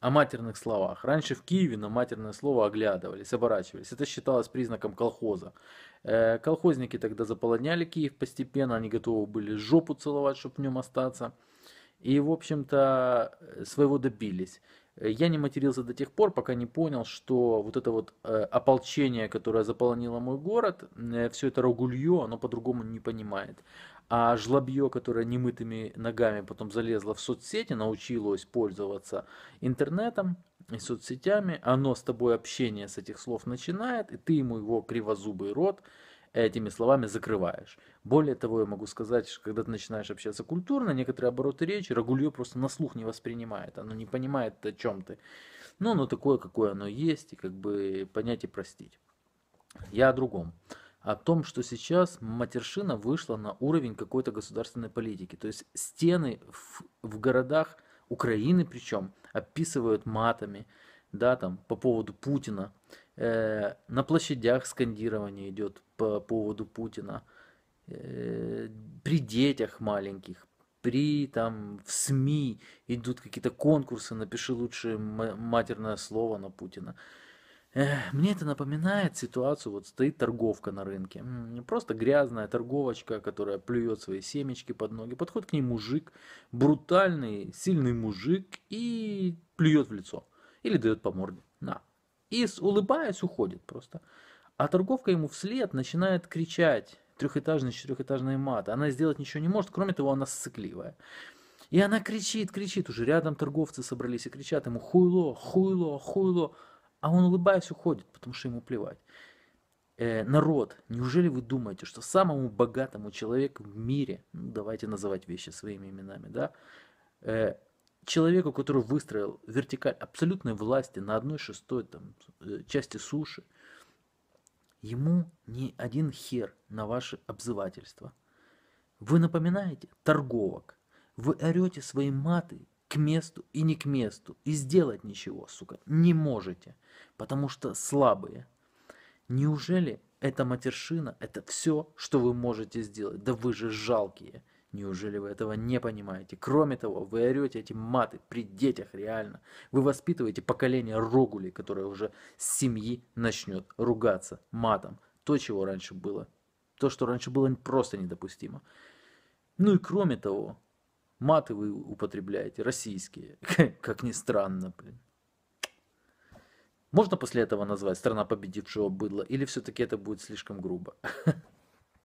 о матерных словах. Раньше в Киеве на матерное слово оглядывались, оборачивались. Это считалось признаком колхоза. Э, колхозники тогда заполоняли Киев постепенно, они готовы были жопу целовать, чтобы в нем остаться. И, в общем-то, э, своего добились. Э, я не матерился до тех пор, пока не понял, что вот это вот э, ополчение, которое заполонило мой город, э, все это рогулье, оно по-другому не понимает. А жлобье, которое немытыми ногами потом залезло в соцсети, научилось пользоваться интернетом и соцсетями, оно с тобой общение с этих слов начинает, и ты ему его кривозубый рот этими словами закрываешь. Более того, я могу сказать, что когда ты начинаешь общаться культурно, некоторые обороты речи Рагулье просто на слух не воспринимает, оно не понимает, о чем ты. Но ну, оно такое, какое оно есть, и как бы понять и простить. Я о другом о том, что сейчас матершина вышла на уровень какой-то государственной политики. То есть стены в, в городах Украины причем описывают матами, да, там, по поводу Путина. Э, на площадях скандирование идет по поводу Путина, э, при детях маленьких, при там в СМИ идут какие-то конкурсы, напиши лучшее матерное слово на Путина. Э, мне это напоминает ситуацию, вот стоит торговка на рынке, просто грязная торговочка, которая плюет свои семечки под ноги, подходит к ней мужик, брутальный, сильный мужик и плюет в лицо или дает по морде, на, и, улыбаясь, уходит просто. А торговка ему вслед начинает кричать трехэтажный, четырехэтажный мат. Она сделать ничего не может, кроме того, она сцикливая. И она кричит, кричит, уже рядом торговцы собрались и кричат ему «Хуйло, хуйло, хуйло!» А он, улыбаясь, уходит, потому что ему плевать. Э, народ, неужели вы думаете, что самому богатому человеку в мире, ну, давайте называть вещи своими именами, да, э, человеку, который выстроил вертикаль абсолютной власти на одной шестой там, э, части суши, ему ни один хер на ваше обзывательство. Вы напоминаете торговок. Вы орете свои маты к месту и не к месту. И сделать ничего, сука, не можете. Потому что слабые. Неужели эта матершина, это все, что вы можете сделать? Да вы же жалкие. Неужели вы этого не понимаете? Кроме того, вы орете эти маты при детях реально. Вы воспитываете поколение рогулей, которое уже с семьи начнет ругаться матом. То, чего раньше было. То, что раньше было просто недопустимо. Ну и кроме того, маты вы употребляете, российские. Как ни странно, блин. Можно после этого назвать страна победившего быдла или все-таки это будет слишком грубо?